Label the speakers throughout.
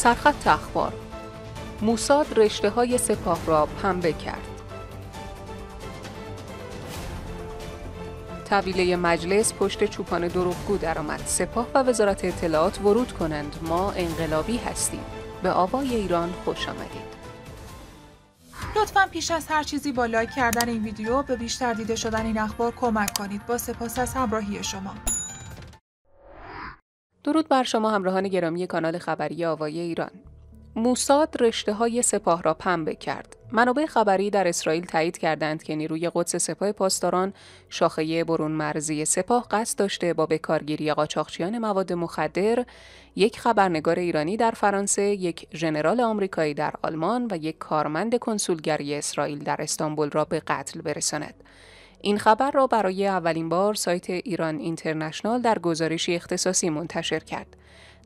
Speaker 1: سرخط اخبار موساد رشته های سپاه را پنبه کرد طویله مجلس پشت چوپان دروغگو درآمد سپاه و وزارت اطلاعات ورود کنند ما انقلابی هستیم به آوای ایران خوش آمدید لطفا پیش از هر چیزی با لایک کردن این ویدیو به بیشتر دیده شدن این اخبار کمک کنید با سپاس از همراهی شما درود بر شما همراهان گرامی کانال خبری آوای ایران. موساد رشته های سپاه را پنبه کرد. منابع خبری در اسرائیل تایید کردند که نیروی قدس سپاه پاسداران شاخه برون مرزی سپاه قصد داشته با بکارگیری قاچاقچیان مواد مخدر یک خبرنگار ایرانی در فرانسه، یک ژنرال آمریکایی در آلمان و یک کارمند کنسولگری اسرائیل در استانبول را به قتل برساند. این خبر را برای اولین بار سایت ایران اینترنشنال در گزارشی اختصاصی منتشر کرد.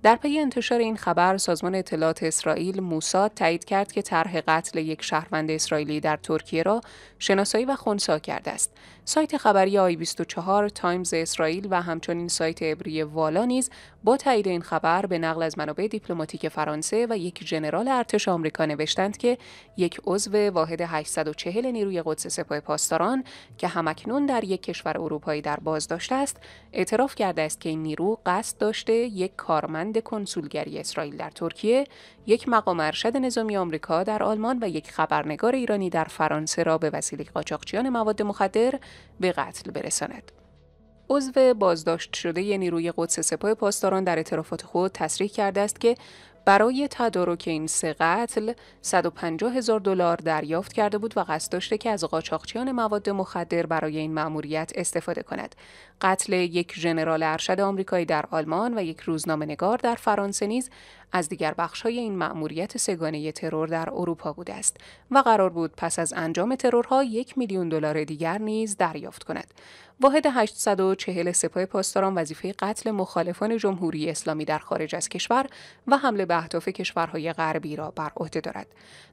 Speaker 1: در پی انتشار این خبر سازمان اطلاعات اسرائیل موساد تایید کرد که طرح قتل یک شهروند اسرائیلی در ترکیه را شناسایی و خونسا کرده است سایت خبری آی 24 تایمز اسرائیل و همچنین سایت عبری والا نیز با تایید این خبر به نقل از منابع دیپلماتیک فرانسه و یک ژنرال ارتش آمریکا نوشتند که یک عضو واحد 840 نیروی قدس سپاه پاسداران که همکنون در یک کشور اروپایی در بازداشت است اعتراف کرده است که این نیرو قصد داشته یک کارمند نماینده کنسولگری اسرائیل در ترکیه، یک مقام ارشد نظامی آمریکا در آلمان و یک خبرنگار ایرانی در فرانسه را به وسیله قاچاقچیان مواد مخدر به قتل برساند. عضو بازداشت شده ی نیروی قدس سپاه پاسداران در اعترافات خود تصریح کرده است که برای تدارک این سه قتل 150 هزار دلار دریافت کرده بود و قصد داشته که از قاچاقچیان مواد مخدر برای این مأموریت استفاده کند. قتل یک ژنرال ارشد آمریکایی در آلمان و یک روزنامه نگار در فرانسه نیز از دیگر بخش‌های این مأموریت سگانه ترور در اروپا بوده است و قرار بود پس از انجام ترورها یک میلیون دلار دیگر نیز دریافت کند. واحد 840 سپاه پاسداران وظیفه قتل مخالفان جمهوری اسلامی در خارج از کشور و حمله اهداف کشورهای غربی را بر عهده دارد.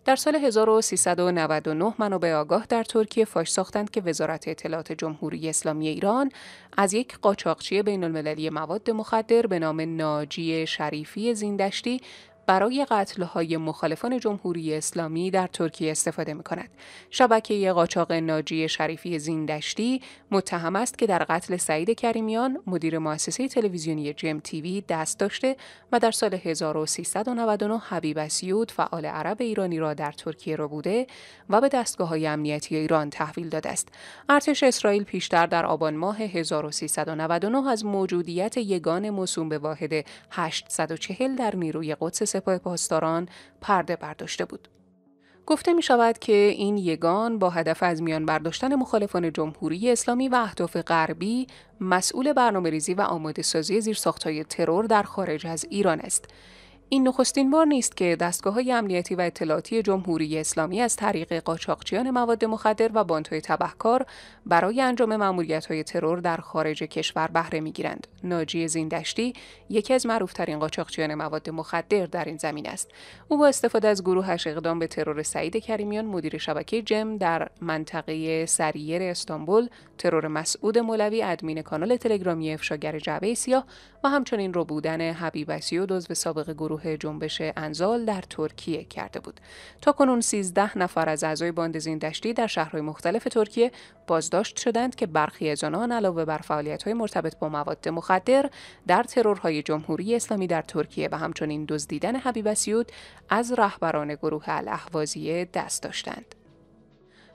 Speaker 1: در سال 1399 منابع آگاه در ترکیه فاش ساختند که وزارت اطلاعات جمهوری اسلامی ایران از یک قاچاقچی بین المللی مواد مخدر به نام ناجی شریفی زیندشتی برای قتل های مخالفان جمهوری اسلامی در ترکیه استفاده می کند. شبکه قاچاق ناجی شریفی زیندشتی متهم است که در قتل سعید کریمیان مدیر مؤسسه تلویزیونی جم تیوی دست داشته و در سال 1399 حبیب سیود فعال عرب ایرانی را در ترکیه را بوده و به دستگاه های امنیتی ایران تحویل داده است. ارتش اسرائیل پیشتر در آبان ماه 1399 از موجودیت یگان موسوم به واحد 840 در نیروی قدس سپاه پاسداران پرده برداشته بود. گفته می شود که این یگان با هدف از میان برداشتن مخالفان جمهوری اسلامی و اهداف غربی مسئول برنامه ریزی و آماده سازی زیر ترور در خارج از ایران است این نخستین بار نیست که دستگاه های امنیتی و اطلاعاتی جمهوری اسلامی از طریق قاچاقچیان مواد مخدر و باندهای تبهکار برای انجام معمولیت های ترور در خارج کشور بهره گیرند. ناجی زیندشتی یکی از معروفترین قاچاقچیان مواد مخدر در این زمین است. او با استفاده از گروهش اقدام به ترور سعید کریمیان مدیر شبکه جم در منطقه سریر استانبول، ترور مسعود مولوی ادمین کانال تلگرامی افشاگر جعبه سیاه و همچنین ربودن حبیب و سابق گروه گروه جنبش انزال در ترکیه کرده بود. تا کنون 13 نفر از اعضای باند زیندشتی در شهرهای مختلف ترکیه بازداشت شدند که برخی از آنان علاوه بر فعالیت‌های مرتبط با مواد مخدر در ترورهای جمهوری اسلامی در ترکیه و همچنین دزدیدن حبیب سیود از رهبران گروه الاحوازیه دست داشتند.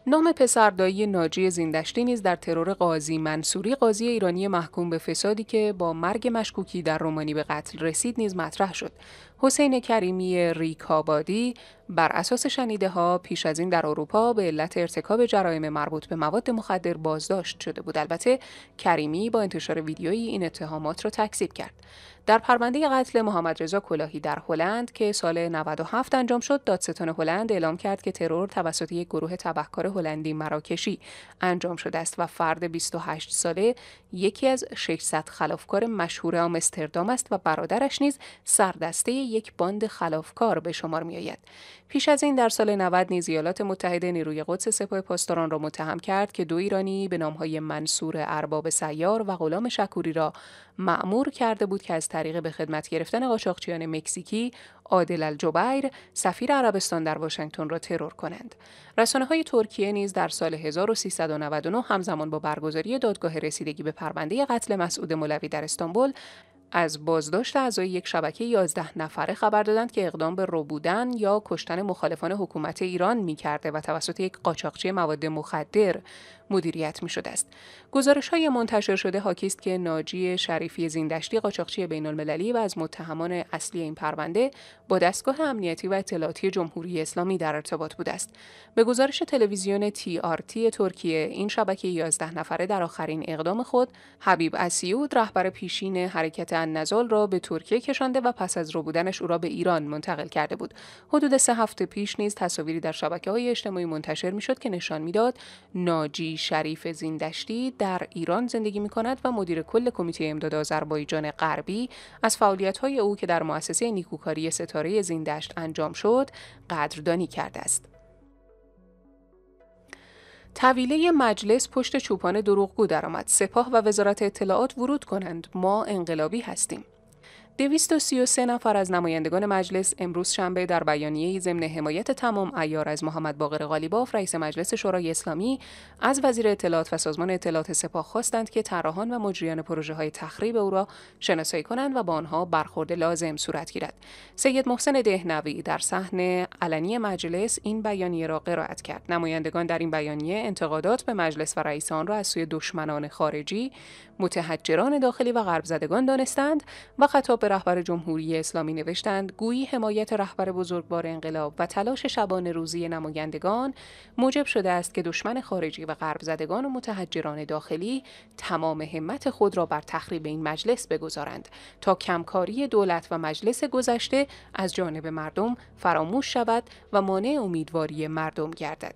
Speaker 1: نام پسردایی ناجی زیندشتی نیز در ترور قاضی منصوری قاضی ایرانی محکوم به فسادی که با مرگ مشکوکی در رومانی به قتل رسید نیز مطرح شد. حسین کریمی ریکابادی بر اساس شنیده ها پیش از این در اروپا به علت ارتکاب جرایم مربوط به مواد مخدر بازداشت شده بود البته کریمی با انتشار ویدیویی این اتهامات را تکذیب کرد در پرونده قتل محمد رضا کلاهی در هلند که سال 97 انجام شد دادستان هلند اعلام کرد که ترور توسط یک گروه تبهکار هلندی مراکشی انجام شده است و فرد 28 ساله یکی از 600 خلافکار مشهور آمستردام است و برادرش نیز سردسته یک باند خلافکار به شمار میآید پیش از این در سال 90 نیز ایالات متحده نیروی قدس سپاه پاسداران را متهم کرد که دو ایرانی به نامهای منصور ارباب سیار و غلام شکوری را معمور کرده بود که از طریق به خدمت گرفتن قاچاقچیان مکزیکی عادل الجبیر سفیر عربستان در واشنگتن را ترور کنند رسانه های ترکیه نیز در سال 1399 همزمان با برگزاری دادگاه رسیدگی به پرونده قتل مسعود مولوی در استانبول از بازداشت اعضای یک شبکه 11 نفره خبر دادند که اقدام به روبودن یا کشتن مخالفان حکومت ایران می کرده و توسط یک قاچاقچی مواد مخدر مدیریت می شده است. گزارش های منتشر شده حاکی است که ناجی شریفی زیندشتی قاچاقچی بین المللی و از متهمان اصلی این پرونده با دستگاه امنیتی و اطلاعاتی جمهوری اسلامی در ارتباط بوده است. به گزارش تلویزیون TRT ترکیه این شبکه 11 نفره در آخرین اقدام خود حبیب اسیود رهبر پیشین حرکت انزال را به ترکیه کشانده و پس از رو او را به ایران منتقل کرده بود. حدود سه هفته پیش نیز تصاویری در شبکه های اجتماعی منتشر شد که نشان میداد ناجی شریف زیندشتی در ایران زندگی می کند و مدیر کل کمیته امداد آذربایجان غربی از فعالیت های او که در مؤسسه نیکوکاری ستاره زیندشت انجام شد قدردانی کرده است. طویله مجلس پشت چوپان دروغگو درآمد سپاه و وزارت اطلاعات ورود کنند ما انقلابی هستیم 233 نفر از نمایندگان مجلس امروز شنبه در بیانیه ضمن حمایت تمام ایار از محمد باقر غالیباف رئیس مجلس شورای اسلامی از وزیر اطلاعات و سازمان اطلاعات سپاه خواستند که طراحان و مجریان پروژه های تخریب او را شناسایی کنند و با آنها برخورد لازم صورت گیرد سید محسن دهنوی در صحن علنی مجلس این بیانیه را قرائت کرد نمایندگان در این بیانیه انتقادات به مجلس و رئیس را از سوی دشمنان خارجی متحجران داخلی و غرب زدگان دانستند و خطاب به رهبر جمهوری اسلامی نوشتند گویی حمایت رهبر بزرگوار انقلاب و تلاش شبان روزی نمایندگان موجب شده است که دشمن خارجی و غرب زدگان و متحجران داخلی تمام همت خود را بر تخریب این مجلس بگذارند تا کمکاری دولت و مجلس گذشته از جانب مردم فراموش شود و مانع امیدواری مردم گردد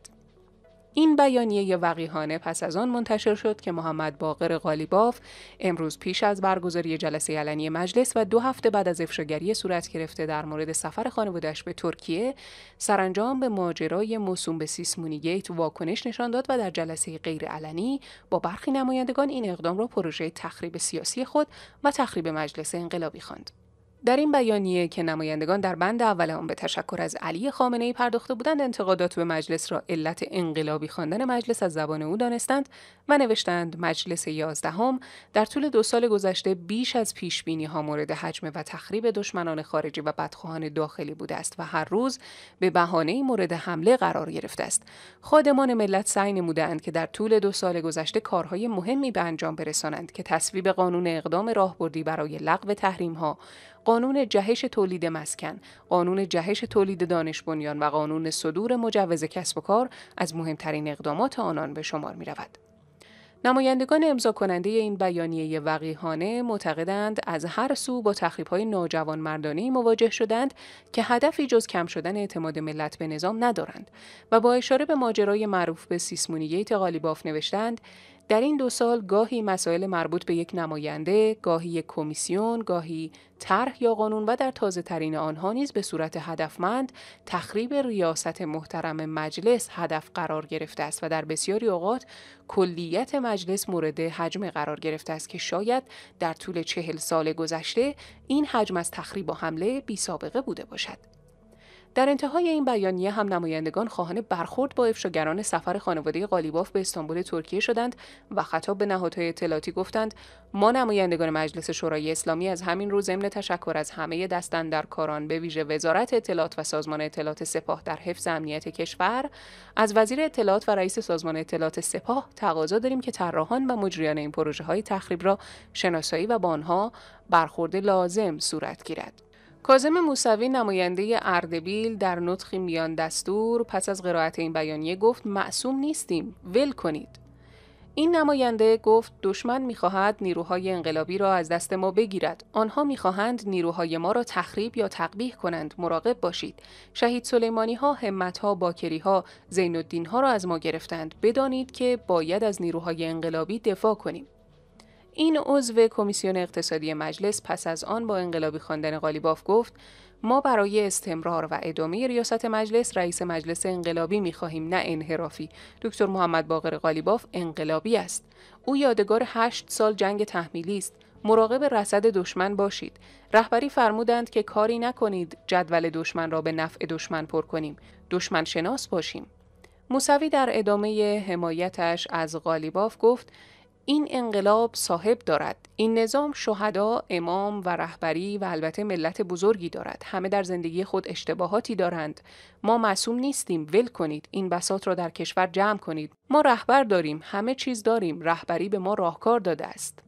Speaker 1: این بیانیه وقیحانه پس از آن منتشر شد که محمد باقر غالیباف امروز پیش از برگزاری جلسه علنی مجلس و دو هفته بعد از افشاگری صورت گرفته در مورد سفر خانوادهش به ترکیه سرانجام به ماجرای موسوم به سیسمونیگیت واکنش نشان داد و در جلسه علنی با برخی نمایندگان این اقدام را پروژه تخریب سیاسی خود و تخریب مجلس انقلابی خواند. در این بیانیه که نمایندگان در بند اول آن به تشکر از علی خامنه ای پرداخته بودند انتقادات به مجلس را علت انقلابی خواندن مجلس از زبان او دانستند و نوشتند مجلس یازدهم در طول دو سال گذشته بیش از پیش بینی ها مورد حجم و تخریب دشمنان خارجی و بدخواهان داخلی بوده است و هر روز به بهانه مورد حمله قرار گرفته است خادمان ملت سعی نمودند که در طول دو سال گذشته کارهای مهمی به انجام برسانند که تصویب قانون اقدام راهبردی برای لغو تحریم ها قانون جهش تولید مسکن، قانون جهش تولید دانش بنیان و قانون صدور مجوز کسب و کار از مهمترین اقدامات آنان به شمار می نمایندگان امضا کننده این بیانیه وقیحانه معتقدند از هر سو با تخریب‌های مردانی مواجه شدند که هدفی جز کم شدن اعتماد ملت به نظام ندارند و با اشاره به ماجرای معروف به سیسمونیه باف نوشتند در این دو سال گاهی مسائل مربوط به یک نماینده، گاهی یک کمیسیون، گاهی طرح یا قانون و در تازه ترین آنها نیز به صورت هدفمند تخریب ریاست محترم مجلس هدف قرار گرفته است و در بسیاری اوقات کلیت مجلس مورد حجم قرار گرفته است که شاید در طول چهل سال گذشته این حجم از تخریب و حمله بی سابقه بوده باشد. در انتهای این بیانیه هم نمایندگان خواهان برخورد با افشاگران سفر خانواده قالیباف به استانبول ترکیه شدند و خطاب به نهادهای اطلاعاتی گفتند ما نمایندگان مجلس شورای اسلامی از همین روز ضمن تشکر از همه کاران به ویژه وزارت اطلاعات و سازمان اطلاعات سپاه در حفظ امنیت کشور از وزیر اطلاعات و رئیس سازمان اطلاعات سپاه تقاضا داریم که طراحان و مجریان این پروژه های تخریب را شناسایی و با آنها برخورد لازم صورت گیرد کازم موسوی نماینده اردبیل در نطخی میان دستور پس از قرائت این بیانیه گفت معصوم نیستیم ول کنید این نماینده گفت دشمن میخواهد نیروهای انقلابی را از دست ما بگیرد آنها میخواهند نیروهای ما را تخریب یا تقبیح کنند مراقب باشید شهید سلیمانی ها همت ها باکری ها زین الدین ها را از ما گرفتند بدانید که باید از نیروهای انقلابی دفاع کنیم این عضو کمیسیون اقتصادی مجلس پس از آن با انقلابی خواندن قالیباف گفت ما برای استمرار و ادامه ریاست مجلس رئیس مجلس انقلابی خواهیم نه انحرافی دکتر محمد باقر قالیباف انقلابی است او یادگار هشت سال جنگ تحمیلی است مراقب رسد دشمن باشید رهبری فرمودند که کاری نکنید جدول دشمن را به نفع دشمن پر کنیم دشمن شناس باشیم موسوی در ادامه حمایتش از قالیباف گفت این انقلاب صاحب دارد این نظام شهدا امام و رهبری و البته ملت بزرگی دارد همه در زندگی خود اشتباهاتی دارند ما معصوم نیستیم ول کنید این بسات را در کشور جمع کنید ما رهبر داریم همه چیز داریم رهبری به ما راهکار داده است